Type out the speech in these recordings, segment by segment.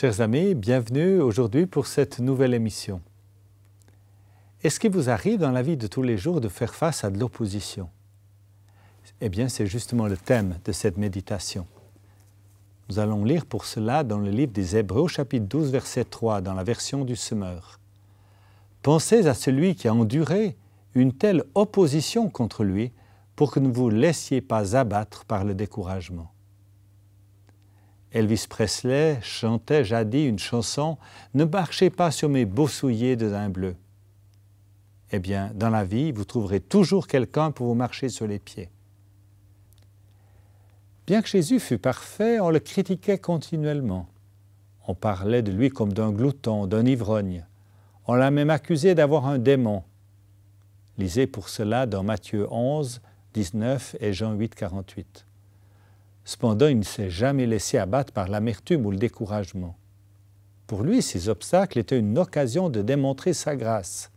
Chers amis, bienvenue aujourd'hui pour cette nouvelle émission. Est-ce qu'il vous arrive dans la vie de tous les jours de faire face à de l'opposition Eh bien, c'est justement le thème de cette méditation. Nous allons lire pour cela dans le livre des Hébreux, chapitre 12, verset 3, dans la version du semeur. Pensez à celui qui a enduré une telle opposition contre lui pour que ne vous laissiez pas abattre par le découragement. Elvis Presley chantait jadis une chanson Ne marchez pas sur mes beaux souliers de daim bleu. Eh bien, dans la vie, vous trouverez toujours quelqu'un pour vous marcher sur les pieds. Bien que Jésus fût parfait, on le critiquait continuellement. On parlait de lui comme d'un glouton, d'un ivrogne. On l'a même accusé d'avoir un démon. Lisez pour cela dans Matthieu 11, 19 et Jean 8, 48. Cependant, il ne s'est jamais laissé abattre par l'amertume ou le découragement. Pour lui, ces obstacles étaient une occasion de démontrer sa grâce.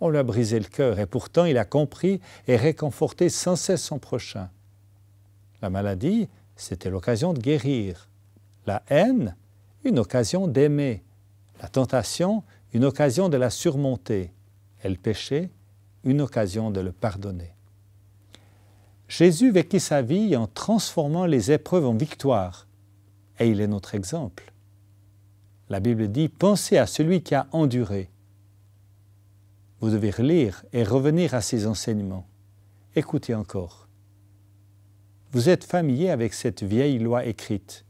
On lui a brisé le cœur et pourtant il a compris et réconforté sans cesse son prochain. La maladie, c'était l'occasion de guérir. La haine, une occasion d'aimer. La tentation, une occasion de la surmonter. Et le péché, une occasion de le pardonner. Jésus vécut sa vie en transformant les épreuves en victoires, et il est notre exemple. La Bible dit, pensez à celui qui a enduré. Vous devez relire et revenir à ses enseignements. Écoutez encore. Vous êtes familier avec cette vieille loi écrite.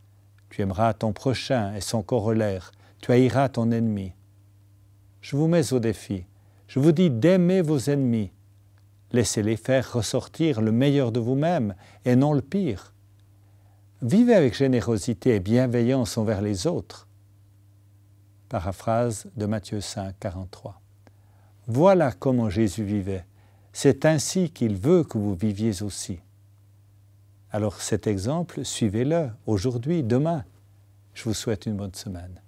Tu aimeras ton prochain et son corollaire, tu haïras ton ennemi. Je vous mets au défi. Je vous dis d'aimer vos ennemis, Laissez-les faire ressortir le meilleur de vous-même et non le pire. Vivez avec générosité et bienveillance envers les autres. Paraphrase de Matthieu 5, 43. Voilà comment Jésus vivait. C'est ainsi qu'il veut que vous viviez aussi. Alors cet exemple, suivez-le aujourd'hui, demain. Je vous souhaite une bonne semaine.